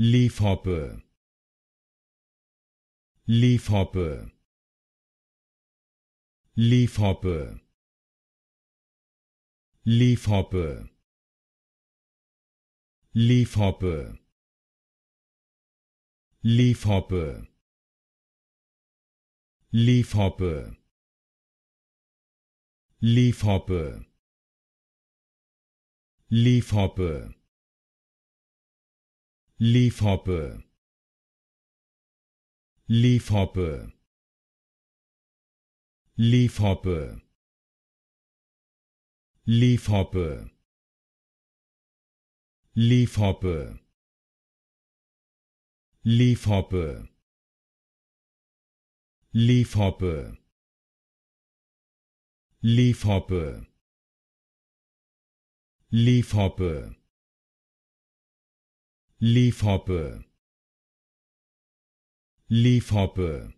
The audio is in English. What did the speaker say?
leafhopper leafhopper leafhopper leafhopper leafhopper leafhopper leafhopper leafhopper leafhopper leafhopper leafhopper leafhopper leafhopper leafhopper leafhopper leafhopper leafhopper leafhopper leafhopper leafhopper